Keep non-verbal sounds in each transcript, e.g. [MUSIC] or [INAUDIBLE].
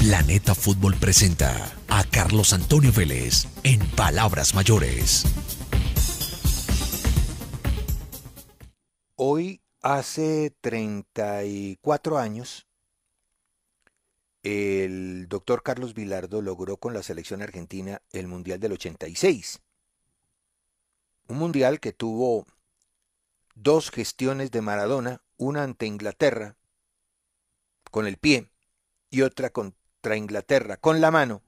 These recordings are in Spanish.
Planeta Fútbol presenta a Carlos Antonio Vélez en Palabras Mayores. Hoy, hace 34 años, el doctor Carlos Vilardo logró con la selección argentina el Mundial del 86. Un mundial que tuvo dos gestiones de Maradona, una ante Inglaterra con el pie y otra con contra Inglaterra con la mano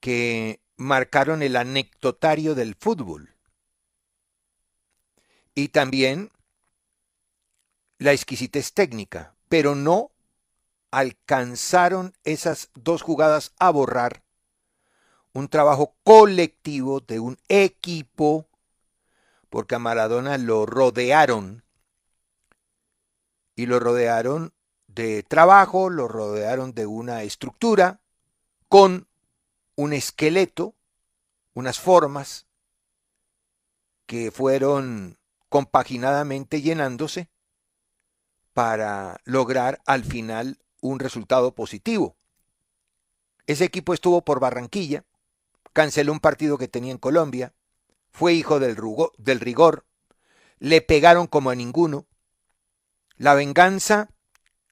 que marcaron el anecdotario del fútbol y también la exquisitez técnica, pero no alcanzaron esas dos jugadas a borrar un trabajo colectivo de un equipo, porque a Maradona lo rodearon y lo rodearon de trabajo, lo rodearon de una estructura con un esqueleto, unas formas que fueron compaginadamente llenándose para lograr al final un resultado positivo. Ese equipo estuvo por Barranquilla, canceló un partido que tenía en Colombia, fue hijo del, rugo, del rigor, le pegaron como a ninguno. La venganza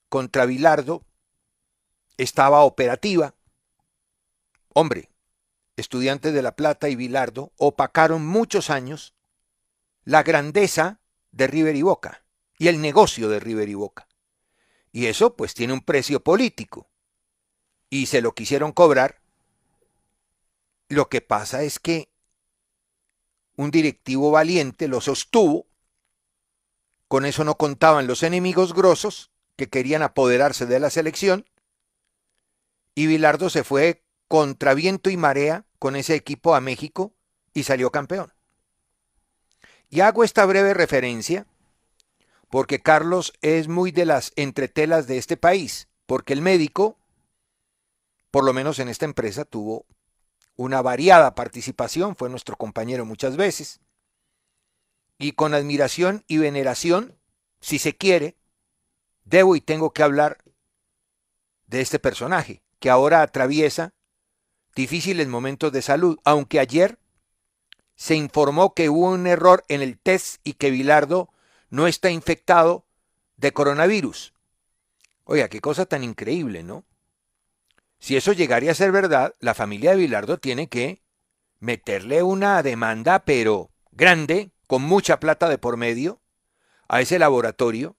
contra Vilardo estaba operativa. Hombre, estudiantes de La Plata y Vilardo opacaron muchos años la grandeza de River y Boca y el negocio de River y Boca. Y eso pues tiene un precio político. Y se lo quisieron cobrar. Lo que pasa es que un directivo valiente lo sostuvo. Con eso no contaban los enemigos grosos que querían apoderarse de la selección y Vilardo se fue contra viento y marea con ese equipo a México y salió campeón. Y hago esta breve referencia porque Carlos es muy de las entretelas de este país, porque el médico, por lo menos en esta empresa, tuvo una variada participación, fue nuestro compañero muchas veces, y con admiración y veneración, si se quiere, debo y tengo que hablar de este personaje, que ahora atraviesa difíciles momentos de salud, aunque ayer se informó que hubo un error en el test y que Vilardo no está infectado de coronavirus. Oiga, qué cosa tan increíble, ¿no? Si eso llegaría a ser verdad, la familia de Vilardo tiene que meterle una demanda, pero grande, con mucha plata de por medio, a ese laboratorio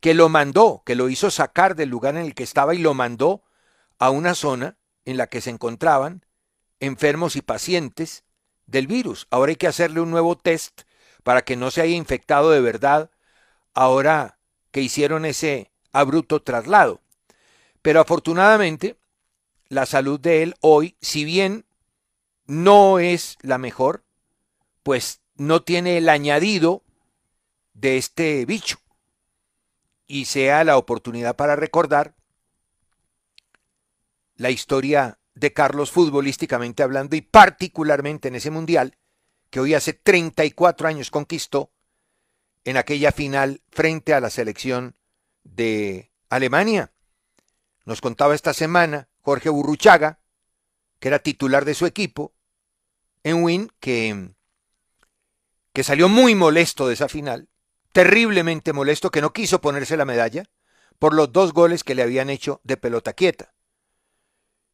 que lo mandó, que lo hizo sacar del lugar en el que estaba y lo mandó a una zona en la que se encontraban enfermos y pacientes del virus. Ahora hay que hacerle un nuevo test para que no se haya infectado de verdad ahora que hicieron ese abrupto traslado. Pero afortunadamente, la salud de él hoy, si bien no es la mejor, pues no tiene el añadido de este bicho y sea la oportunidad para recordar la historia de Carlos futbolísticamente hablando y particularmente en ese mundial que hoy hace 34 años conquistó en aquella final frente a la selección de Alemania. Nos contaba esta semana Jorge Burruchaga, que era titular de su equipo, en Win, que, que salió muy molesto de esa final, terriblemente molesto que no quiso ponerse la medalla por los dos goles que le habían hecho de pelota quieta.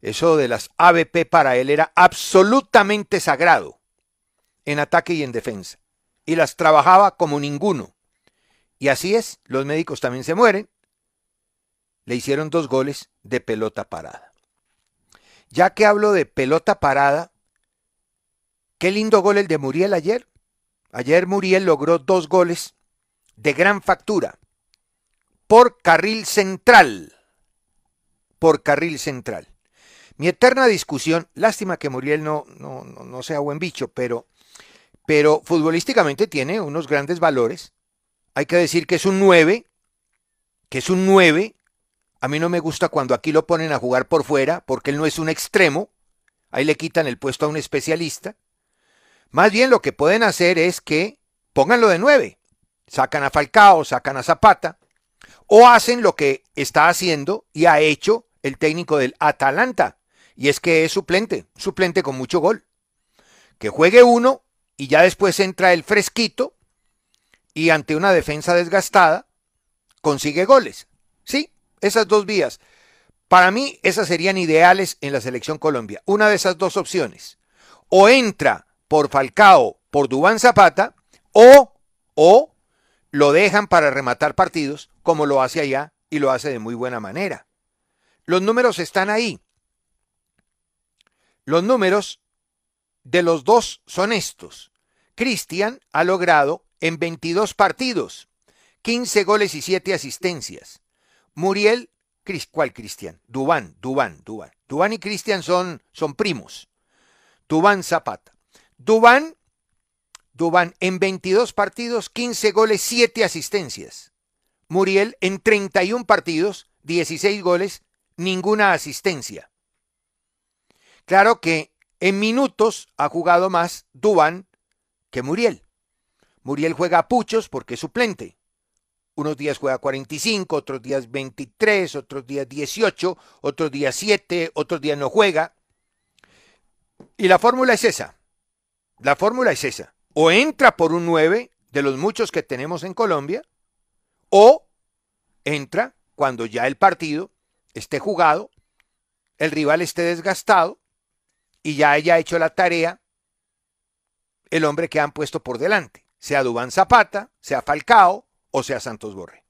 Eso de las ABP para él era absolutamente sagrado, en ataque y en defensa, y las trabajaba como ninguno. Y así es, los médicos también se mueren. Le hicieron dos goles de pelota parada. Ya que hablo de pelota parada, qué lindo gol el de Muriel ayer. Ayer Muriel logró dos goles de gran factura por carril central. Por carril central. Mi eterna discusión, lástima que Muriel no, no, no sea buen bicho, pero, pero futbolísticamente tiene unos grandes valores. Hay que decir que es un 9, que es un 9. A mí no me gusta cuando aquí lo ponen a jugar por fuera, porque él no es un extremo. Ahí le quitan el puesto a un especialista. Más bien lo que pueden hacer es que pónganlo de 9 sacan a Falcao, sacan a Zapata, o hacen lo que está haciendo y ha hecho el técnico del Atalanta, y es que es suplente, suplente con mucho gol. Que juegue uno y ya después entra el fresquito y ante una defensa desgastada consigue goles. Sí, esas dos vías. Para mí esas serían ideales en la selección Colombia. Una de esas dos opciones. O entra por Falcao, por Dubán Zapata, o, o lo dejan para rematar partidos, como lo hace allá y lo hace de muy buena manera. Los números están ahí. Los números de los dos son estos. Cristian ha logrado en 22 partidos 15 goles y 7 asistencias. Muriel, ¿cuál Cristian? Dubán, Dubán, Dubán. Dubán y Cristian son, son primos. Dubán Zapata. Dubán Dubán en 22 partidos, 15 goles, 7 asistencias. Muriel en 31 partidos, 16 goles, ninguna asistencia. Claro que en minutos ha jugado más Dubán que Muriel. Muriel juega a puchos porque es suplente. Unos días juega 45, otros días 23, otros días 18, otros días 7, otros días no juega. Y la fórmula es esa. La fórmula es esa o entra por un 9 de los muchos que tenemos en Colombia, o entra cuando ya el partido esté jugado, el rival esté desgastado y ya haya hecho la tarea el hombre que han puesto por delante, sea Dubán Zapata, sea Falcao o sea Santos Borré.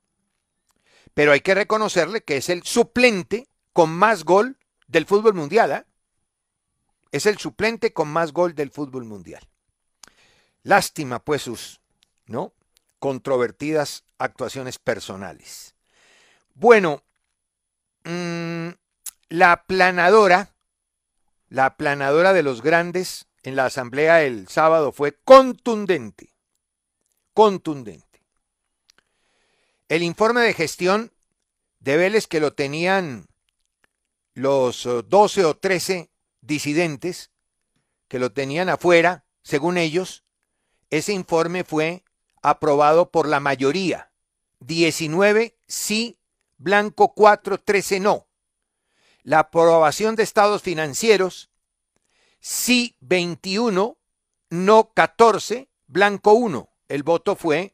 Pero hay que reconocerle que es el suplente con más gol del fútbol mundial. ¿ah? Es el suplente con más gol del fútbol mundial. Lástima pues sus, ¿no? Controvertidas actuaciones personales. Bueno, mm, la aplanadora, la aplanadora de los grandes en la asamblea el sábado fue contundente, contundente. El informe de gestión de Vélez que lo tenían los 12 eh, o 13 disidentes, que lo tenían afuera, según ellos, ese informe fue aprobado por la mayoría. 19 sí, blanco 4, 13 no. La aprobación de estados financieros, sí 21, no 14, blanco 1. El voto fue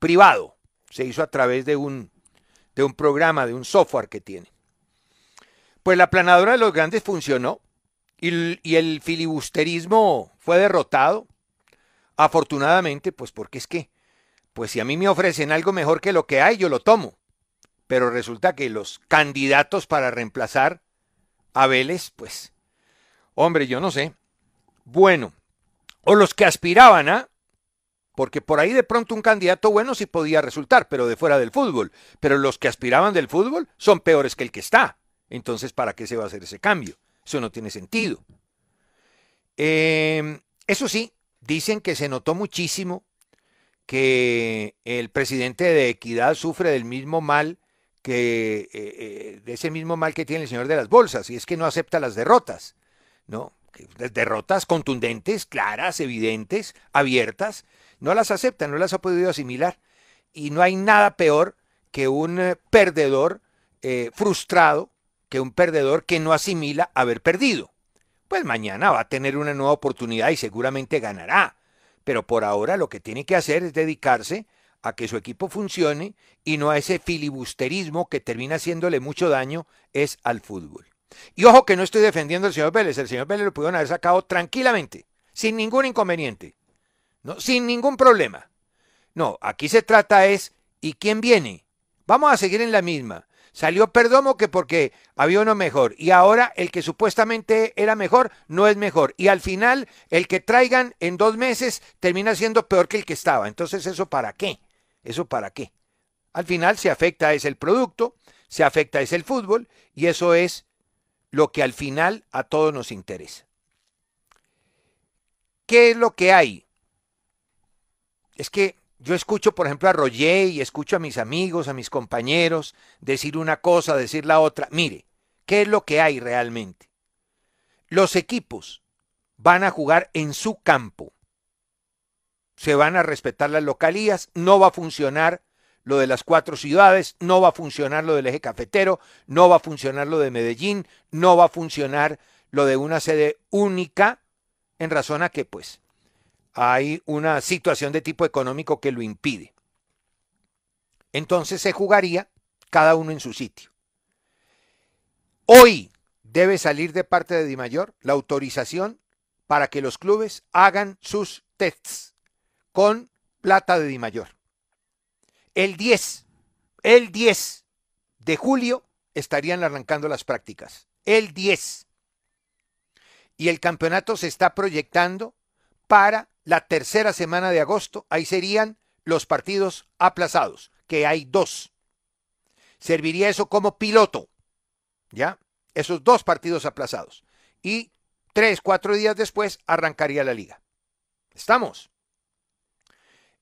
privado. Se hizo a través de un, de un programa, de un software que tiene. Pues la planadora de los grandes funcionó y el filibusterismo fue derrotado Afortunadamente, pues porque es que, pues si a mí me ofrecen algo mejor que lo que hay, yo lo tomo. Pero resulta que los candidatos para reemplazar a Vélez, pues, hombre, yo no sé. Bueno, o los que aspiraban a, porque por ahí de pronto un candidato bueno sí podía resultar, pero de fuera del fútbol. Pero los que aspiraban del fútbol son peores que el que está. Entonces, ¿para qué se va a hacer ese cambio? Eso no tiene sentido. Em, eso sí, Dicen que se notó muchísimo que el presidente de Equidad sufre del mismo mal que eh, eh, de ese mismo mal que tiene el señor de las bolsas y es que no acepta las derrotas, ¿no? Derrotas contundentes, claras, evidentes, abiertas, no las acepta, no las ha podido asimilar y no hay nada peor que un eh, perdedor frustrado, que un perdedor que no asimila haber perdido pues mañana va a tener una nueva oportunidad y seguramente ganará. Pero por ahora lo que tiene que hacer es dedicarse a que su equipo funcione y no a ese filibusterismo que termina haciéndole mucho daño es al fútbol. Y ojo que no estoy defendiendo al señor Vélez, el señor Vélez lo pudieron haber sacado tranquilamente, sin ningún inconveniente, sin ningún problema. No, aquí se trata es, ¿y quién viene? Vamos a seguir en la misma. Salió Perdomo que porque había uno mejor y ahora el que supuestamente era mejor no es mejor y al final el que traigan en dos meses termina siendo peor que el que estaba. Entonces eso para qué? Eso para qué? Al final se afecta es el producto, se afecta es el fútbol y eso es lo que al final a todos nos interesa. ¿Qué es lo que hay? Es que yo escucho, por ejemplo, a Roger y escucho a mis amigos, a mis compañeros, decir una cosa, decir la otra. Mire, ¿qué es lo que hay realmente? Los equipos van a jugar en su campo. Se van a respetar las localías, no va a funcionar lo de las cuatro ciudades, no va a funcionar lo del eje cafetero, no va a funcionar lo de Medellín, no va a funcionar lo de una sede única, en razón a que pues hay una situación de tipo económico que lo impide. Entonces se jugaría cada uno en su sitio. Hoy debe salir de parte de Di Mayor la autorización para que los clubes hagan sus tests con plata de Di Mayor. El 10, el 10 de julio estarían arrancando las prácticas. El 10. Y el campeonato se está proyectando para la tercera semana de agosto, ahí serían los partidos aplazados, que hay dos. Serviría eso como piloto, ¿ya? Esos dos partidos aplazados. Y tres, cuatro días después arrancaría la liga. ¿Estamos?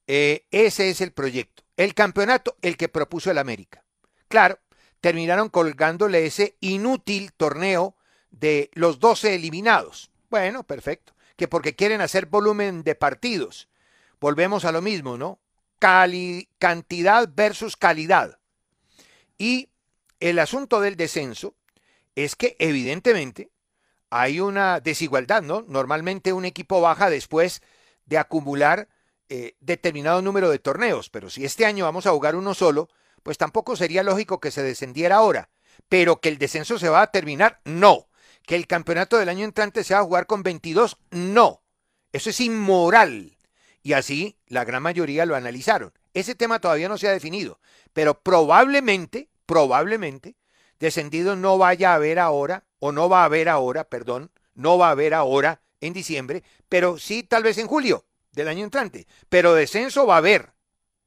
Eh, ese es el proyecto. El campeonato, el que propuso el América. Claro, terminaron colgándole ese inútil torneo de los 12 eliminados. Bueno, perfecto que porque quieren hacer volumen de partidos. Volvemos a lo mismo, ¿no? cantidad versus calidad. Y el asunto del descenso es que evidentemente hay una desigualdad, ¿no? Normalmente un equipo baja después de acumular eh, determinado número de torneos, pero si este año vamos a jugar uno solo, pues tampoco sería lógico que se descendiera ahora, pero que el descenso se va a terminar, no que el campeonato del año entrante sea a jugar con 22. No, eso es inmoral. Y así la gran mayoría lo analizaron. Ese tema todavía no se ha definido, pero probablemente, probablemente, descendido no vaya a haber ahora, o no va a haber ahora, perdón, no va a haber ahora en diciembre, pero sí tal vez en julio del año entrante. Pero descenso va a haber,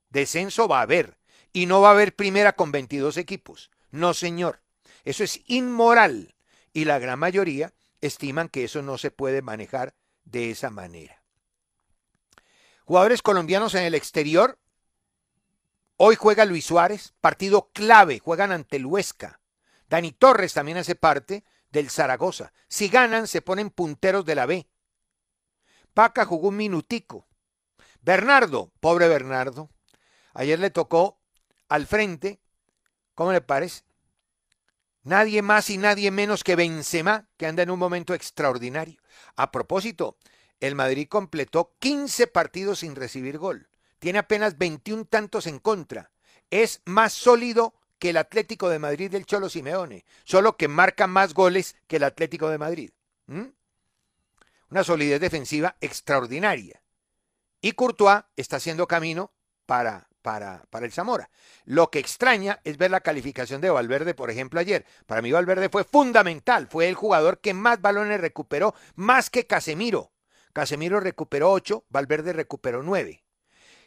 descenso va a haber, y no va a haber primera con 22 equipos. No, señor, eso es inmoral y la gran mayoría estiman que eso no se puede manejar de esa manera. Jugadores colombianos en el exterior. Hoy juega Luis Suárez, partido clave, juegan ante el Huesca. Dani Torres también hace parte del Zaragoza. Si ganan, se ponen punteros de la B. Paca jugó un minutico. Bernardo, pobre Bernardo. Ayer le tocó al frente, ¿cómo le parece? Nadie más y nadie menos que Benzema, que anda en un momento extraordinario. A propósito, el Madrid completó 15 partidos sin recibir gol. Tiene apenas 21 tantos en contra. Es más sólido que el Atlético de Madrid del Cholo Simeone, solo que marca más goles que el Atlético de Madrid. ¿Mm? Una solidez defensiva extraordinaria. Y Courtois está haciendo camino para para, el Zamora. Lo que extraña es ver la calificación de Valverde, por ejemplo, ayer. Para mí Valverde fue fundamental, fue el jugador que más balones recuperó, más que Casemiro. Casemiro recuperó 8, Valverde recuperó 9.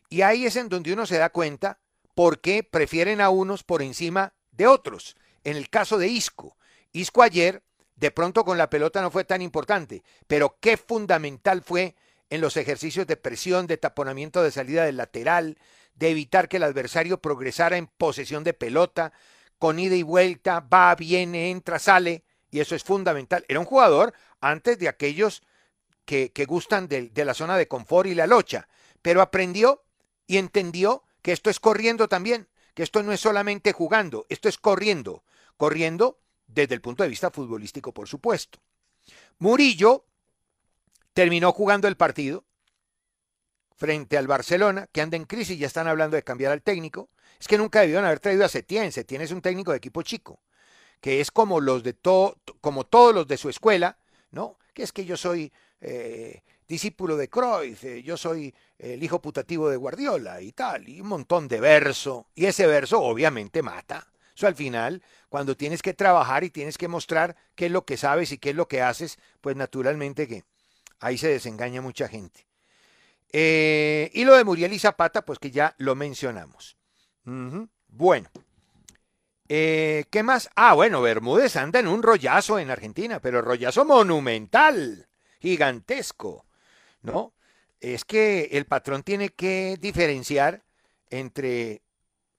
Y ahí es en donde uno se da cuenta por qué prefieren a unos por encima de otros. En el caso de Isco, Isco ayer de pronto con la pelota no fue tan importante, pero qué fundamental fue en los ejercicios de presión, de taponamiento de salida del lateral, de evitar que el adversario progresara en posesión de pelota, con ida y vuelta, va, viene, entra, sale, y eso es fundamental. Era un jugador antes de aquellos que, gustan de, de la zona de confort y la locha, pero aprendió y entendió que esto es corriendo también, que esto no es solamente jugando, esto es corriendo, corriendo desde el punto de vista futbolístico, por supuesto. Murillo terminó jugando el partido, frente al Barcelona, que anda en crisis y ya están hablando de cambiar al técnico. Es que nunca debieron haber traído a Setién. Setién es un técnico de equipo chico, que es como los de todo, como todos los de su escuela, ¿no? Que es que yo soy eh, discípulo de Cruyff, eh, yo soy el hijo putativo de Guardiola y tal, y un montón de verso. Y ese verso obviamente mata. Eso al final, cuando tienes que trabajar y tienes que mostrar qué es lo que sabes y qué es lo que haces, pues naturalmente que ahí se desengaña mucha gente. Eh, y lo de Muriel y Zapata, pues que ya lo mencionamos. Bueno. Eh, ¿Qué más? Ah, bueno, Bermúdez anda en un rollazo en Argentina, pero rollazo monumental, gigantesco, ¿no? Es que el patrón tiene que diferenciar entre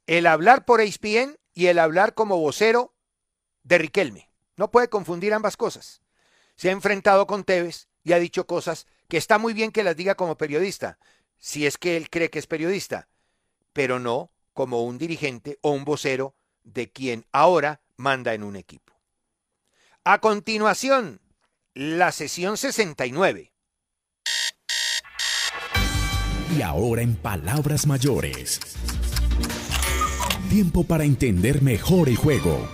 el hablar por ESPN y el hablar como vocero de Riquelme. No puede confundir ambas cosas. Se ha enfrentado con Tevez y ha dicho cosas que está muy bien que las diga como periodista, si es que él cree que es periodista, pero no como un dirigente o un vocero de quien ahora manda en un equipo. A continuación, la sesión 69. Y ahora en palabras mayores. Tiempo para entender mejor el juego.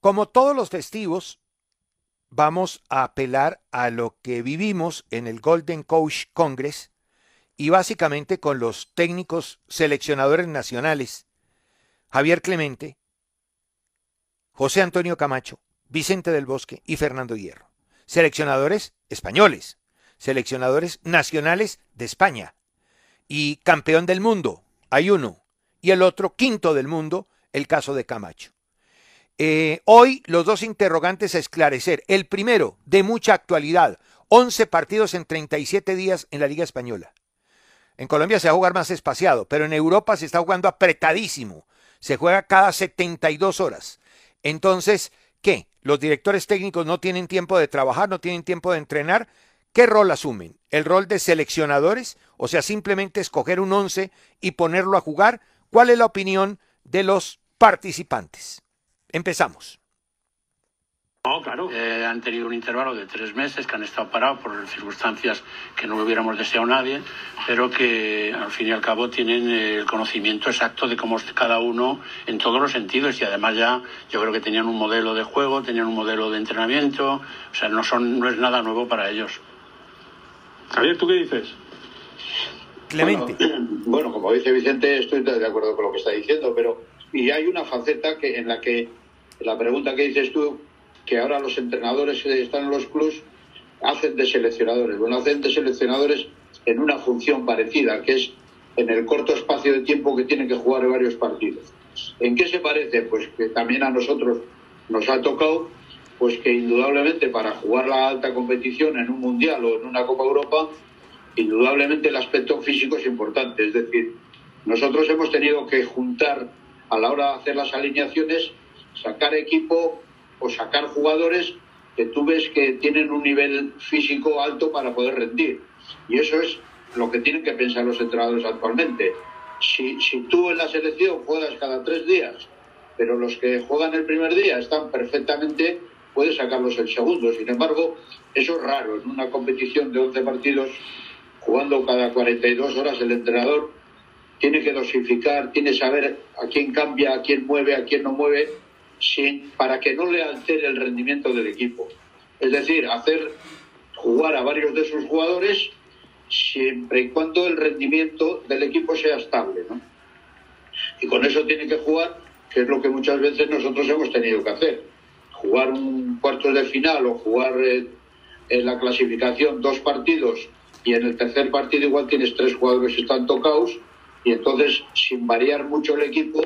Como todos los festivos, vamos a apelar a lo que vivimos en el Golden Coach Congress y básicamente con los técnicos seleccionadores nacionales, Javier Clemente, José Antonio Camacho, Vicente del Bosque y Fernando Hierro. Seleccionadores españoles, seleccionadores nacionales de España y campeón del mundo, hay uno, y el otro quinto del mundo, el caso de Camacho. Eh, hoy los dos interrogantes a esclarecer. El primero, de mucha actualidad, 11 partidos en 37 días en la Liga Española. En Colombia se va a jugar más espaciado, pero en Europa se está jugando apretadísimo. Se juega cada 72 horas. Entonces, ¿qué? Los directores técnicos no tienen tiempo de trabajar, no tienen tiempo de entrenar. ¿Qué rol asumen? ¿El rol de seleccionadores? O sea, simplemente escoger un 11 y ponerlo a jugar. ¿Cuál es la opinión de los participantes? Empezamos. No, claro. Eh, han tenido un intervalo de tres meses que han estado parados por circunstancias que no hubiéramos deseado nadie, pero que al fin y al cabo tienen el conocimiento exacto de cómo es cada uno en todos los sentidos y además ya yo creo que tenían un modelo de juego, tenían un modelo de entrenamiento, o sea, no, son, no es nada nuevo para ellos. Javier, ¿tú qué dices? Clemente. Bueno, [CLEARS THROAT] como dice Vicente, estoy de acuerdo con lo que está diciendo, pero y hay una faceta que en la que la pregunta que dices tú, que ahora los entrenadores que están en los clubs hacen de seleccionadores. Bueno, hacen de seleccionadores en una función parecida, que es en el corto espacio de tiempo que tienen que jugar varios partidos. ¿En qué se parece? Pues que también a nosotros nos ha tocado, pues que indudablemente para jugar la alta competición en un Mundial o en una Copa Europa, indudablemente el aspecto físico es importante. Es decir, nosotros hemos tenido que juntar a la hora de hacer las alineaciones sacar equipo o sacar jugadores que tú ves que tienen un nivel físico alto para poder rendir. Y eso es lo que tienen que pensar los entrenadores actualmente. Si, si tú en la selección juegas cada tres días, pero los que juegan el primer día están perfectamente, puedes sacarlos el segundo. Sin embargo, eso es raro. En una competición de 11 partidos, jugando cada 42 horas, el entrenador tiene que dosificar, tiene que saber a quién cambia, a quién mueve, a quién no mueve para que no le altere el rendimiento del equipo. Es decir, hacer jugar a varios de sus jugadores siempre y cuando el rendimiento del equipo sea estable. ¿no? Y con eso tiene que jugar, que es lo que muchas veces nosotros hemos tenido que hacer. Jugar un cuarto de final o jugar eh, en la clasificación dos partidos y en el tercer partido igual tienes tres jugadores que están tocados y entonces sin variar mucho el equipo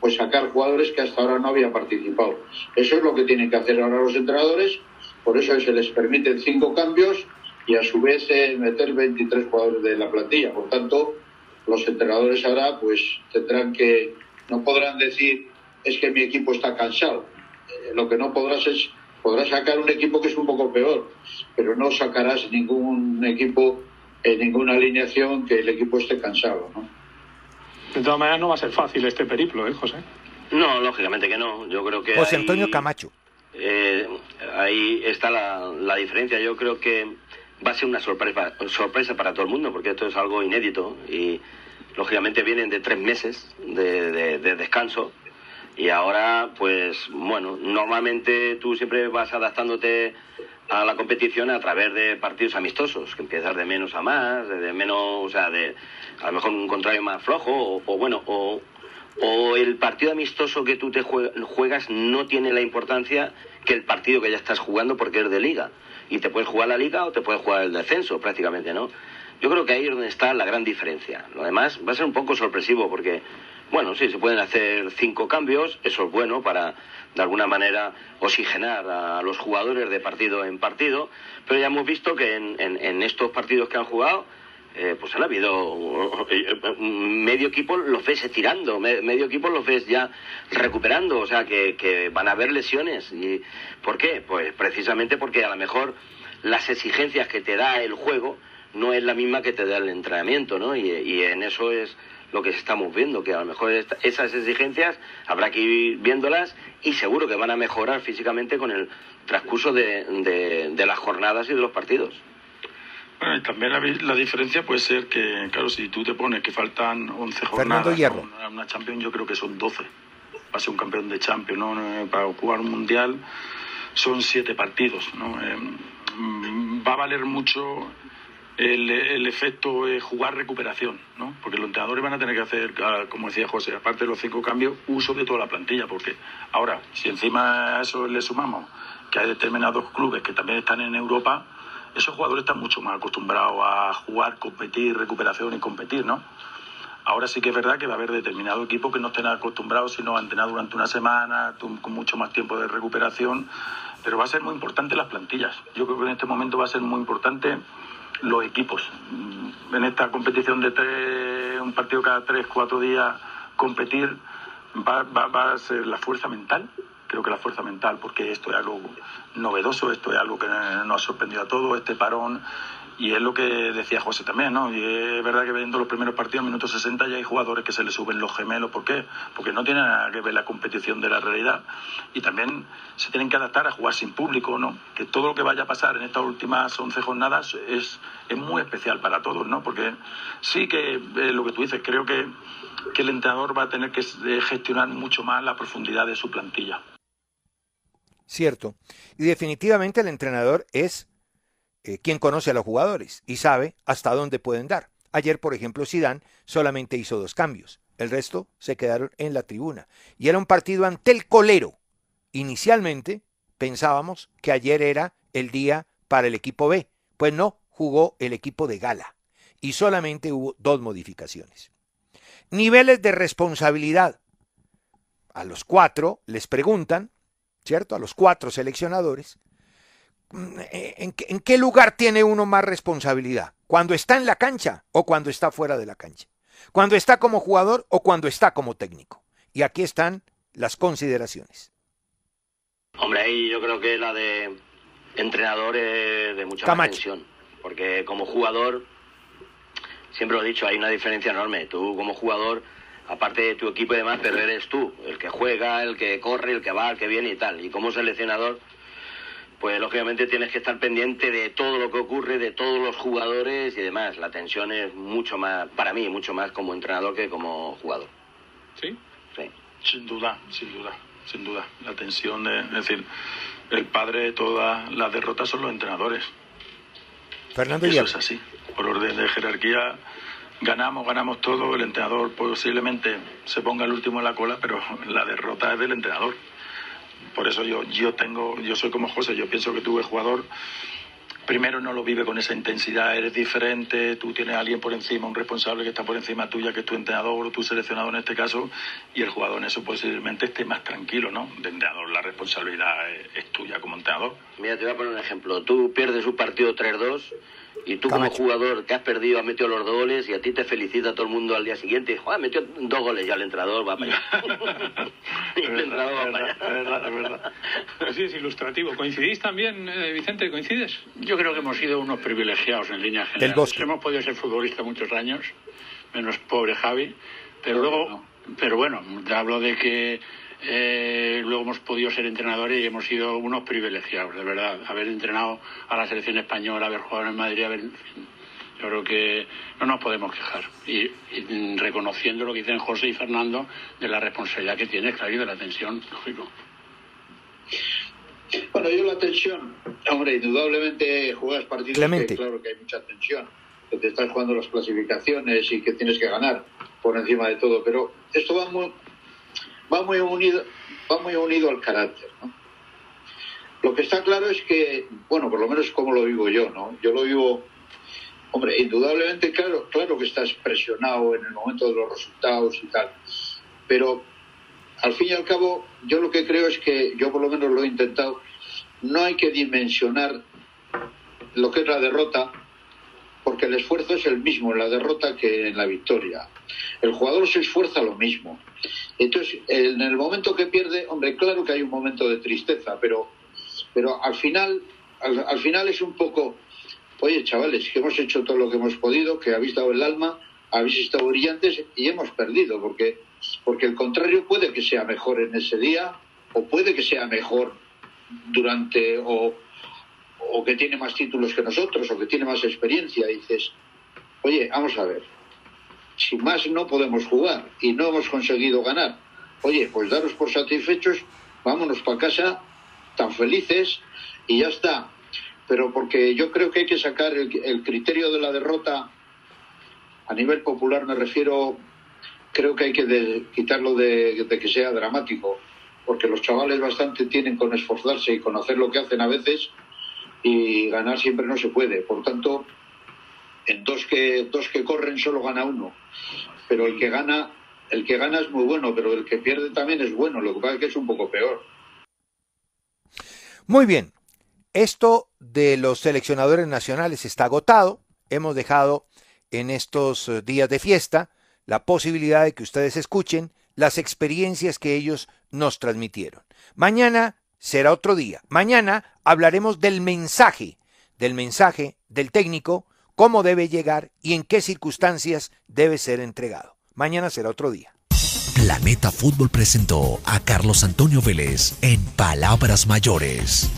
pues sacar jugadores que hasta ahora no habían participado. Eso es lo que tienen que hacer ahora los entrenadores, por eso se les permiten cinco cambios y a su vez eh, meter 23 jugadores de la plantilla. Por tanto, los entrenadores ahora pues tendrán que, no podrán decir es que mi equipo está cansado. Eh, lo que no podrás es, podrás sacar un equipo que es un poco peor, pero no sacarás ningún equipo, en ninguna alineación que el equipo esté cansado, ¿no? De todas maneras, no va a ser fácil este periplo, ¿eh, José? No, lógicamente que no. Yo creo que. José Antonio Camacho. Eh, ahí está la, diferencia. Yo creo que va a ser una sorpresa, sorpresa para todo el mundo, porque esto es algo inédito y lógicamente vienen de tres meses de, de, descanso y ahora pues bueno, normalmente tú siempre vas adaptándote a la competición a través de partidos amistosos, que empiezas de menos a más, de, menos, o sea, de a lo mejor un contrario más flojo, o, o bueno, o, o, el partido amistoso que tú te juegas no tiene la importancia que el partido que ya estás jugando porque es de liga. Y te puedes jugar la liga o te puedes jugar el descenso, prácticamente, ¿no? Yo creo que ahí es donde está la gran diferencia. Lo demás va a ser un poco sorpresivo porque bueno, sí, se pueden hacer cinco cambios, eso es bueno para de alguna manera oxigenar a los jugadores de partido en partido, pero ya hemos visto que en, estos partidos que han jugado, eh, pues han habido eh, medio equipo los ves estirando, medio equipo los ves ya recuperando, o sea que, van a haber lesiones. ¿Y ¿Por qué? Pues precisamente porque a lo mejor las exigencias que te da el juego no es la misma que te da el entrenamiento, ¿no? y en eso es lo que estamos viendo, que a lo mejor esas exigencias habrá que ir viéndolas y seguro que van a mejorar físicamente con el transcurso de, las jornadas y de los partidos. Bueno, y también la, diferencia puede ser que, claro, si tú te pones que faltan 11 jornadas a una, una, yo creo que son 12. Va ser un campeón de Champions, ¿no? Eh, para jugar un Mundial son 7 partidos, ¿no? Eh, mm, va a valer mucho el, efecto es jugar recuperación, ¿no? Porque los entrenadores van a tener que hacer, ah, como decía José, aparte de los cinco cambios, uso de toda la plantilla, porque ahora, si encima a eso le sumamos que hay determinados clubes que también están en Europa, esos jugadores están mucho más acostumbrados a jugar, competir, recuperación y competir, ¿no? Ahora sí que es verdad que va a haber determinado equipo que no estén acostumbrados, sino a entrenar durante una semana, con mucho más tiempo de recuperación, pero va a ser muy importante las plantillas. Yo creo que en este momento va a ser muy importante los equipos. En esta competición de tres, un partido cada tres, cuatro días, competir va, va, va a ser la fuerza mental. Creo que la fuerza mental, porque esto es algo novedoso, esto es algo que nos ha sorprendido a todos, este parón y es lo que decía José también, ¿no? Y es verdad que viendo los primeros partidos, minutos 60, ya hay jugadores que se les suben los gemelos. ¿Por qué? Porque no tiene nada que ver la competición de la realidad. Y también se tienen que adaptar a jugar sin público, ¿no? Que todo lo que vaya a pasar en estas últimas 11 jornadas es, es muy especial para todos, ¿no? Porque sí que eh, lo que tú dices, creo que, que el entrenador va a tener que eh, gestionar mucho más la profundidad de su plantilla. Cierto. Y definitivamente el entrenador es eh, quién quien conoce a los jugadores y sabe hasta dónde pueden dar. Ayer, por ejemplo, Sidán solamente hizo dos cambios. El resto se quedaron en la tribuna. Y era un partido ante el colero. Inicialmente pensábamos que ayer era el día para el equipo B. Pues no, jugó el equipo de gala. Y solamente hubo dos modificaciones. Niveles de responsabilidad. A los cuatro les preguntan, ¿cierto? A los cuatro seleccionadores, eh, en, qué lugar tiene uno más responsabilidad? ¿Cuando está en la cancha o cuando está fuera de la cancha? ¿Cuando está como jugador o cuando está como técnico? Y aquí están las consideraciones. Hombre, ahí yo creo que la de entrenador es de mucha más Porque como jugador, siempre lo he dicho, hay una diferencia enorme. Tú como jugador, aparte de tu equipo y demás, pero eres tú, el que juega, el que corre, el que va, el que viene y tal. Y como seleccionador, pues lógicamente tienes que estar pendiente de todo lo que ocurre, de todos los jugadores y demás. La tensión es mucho más, para mí, mucho más como entrenador que como jugador. ¿Sí? Sí. Sin duda, sin duda, sin duda. La tensión, es, eh, es decir, el padre de todas las derrotas son los entrenadores. Fernando Eso es así. Por orden de jerarquía, ganamos, ganamos todo. El entrenador posiblemente se ponga el último en la cola, pero la derrota es del entrenador. Por eso yo, yo tengo, yo soy como José, yo pienso que tú el jugador primero no lo vive con esa intensidad, eres diferente, tú tienes a alguien por encima, un responsable que está por encima tuya, que es tu entrenador o tu seleccionado en este caso, y el jugador en eso posiblemente esté más tranquilo, ¿no? De entrenador la responsabilidad es, es tuya como entrenador. Mira, te voy a poner un ejemplo. Tú pierdes un partido 3-2 y tú como jugador que has perdido, has metido los goles y a ti te felicita todo el mundo al día siguiente. Joder, metió dos goles ya el entrador, va para allá. [LAUGHS] [LAUGHS] el va para allá. Es es pues es ilustrativo. ¿Coincidís también, eh, Vicente? ¿Coincides? Yo creo que hemos sido unos privilegiados en línea general. Hemos podido ser futbolistas muchos años, menos pobre Javi. Pero luego, pero bueno, te hablo de que eh, luego hemos podido ser entrenadores y hemos sido unos privilegiados, de verdad. Haber entrenado a la selección española, haber jugado en Madrid, yo creo que no nos podemos quejar. Y, reconociendo lo que dicen José y Fernando de la responsabilidad que tienes, claro, y de la tensión, lógico. Bueno, yo la tensión, hombre, indudablemente juegas partidos que claro que hay mucha tensión, que te estás jugando las clasificaciones y que tienes que ganar por encima de todo, pero esto va muy, va muy unido, va muy unido al carácter, ¿no? Lo que está claro es que, bueno, por lo menos como lo vivo yo, ¿no? Yo lo vivo, hombre, indudablemente, claro, claro que estás presionado en el momento de los resultados y tal, pero al fin y al cabo, yo lo que creo es que, yo por lo menos lo he intentado, no hay que dimensionar lo que es la derrota porque el esfuerzo es el mismo en la derrota que en la victoria. El jugador se esfuerza lo mismo. Entonces, en el momento que pierde, hombre, claro que hay un momento de tristeza, pero, pero al, final, al, final es un poco, oye chavales, que hemos hecho todo lo que hemos podido, que habéis dado el alma, habéis estado brillantes y hemos perdido, porque, porque el contrario puede que sea mejor en ese día o puede que sea mejor durante o o que tiene más títulos que nosotros, o que tiene más experiencia, dices, oye, vamos a ver, si más no podemos jugar y no hemos conseguido ganar, oye, pues daros por satisfechos, vámonos para casa tan felices y ya está. Pero porque yo creo que hay que sacar el, criterio de la derrota, a nivel popular me refiero, creo que hay que quitarlo de, de que sea dramático, porque los chavales bastante tienen con esforzarse y con hacer lo que hacen a veces y ganar siempre no se puede. Por tanto, en dos que, dos que corren solo gana uno. Pero el que gana, el que gana es muy bueno, pero el que pierde también es bueno, lo que pasa es que es un poco peor. Muy bien. Esto de los seleccionadores nacionales está agotado. Hemos dejado en estos eh, días de fiesta la posibilidad de que ustedes escuchen las experiencias que ellos nos transmitieron. Mañana será otro día. Mañana hablaremos del mensaje, del mensaje del técnico, cómo debe llegar y en qué circunstancias debe ser entregado. Mañana será otro día. Planeta Fútbol presentó a Carlos Antonio Vélez en Palabras Mayores.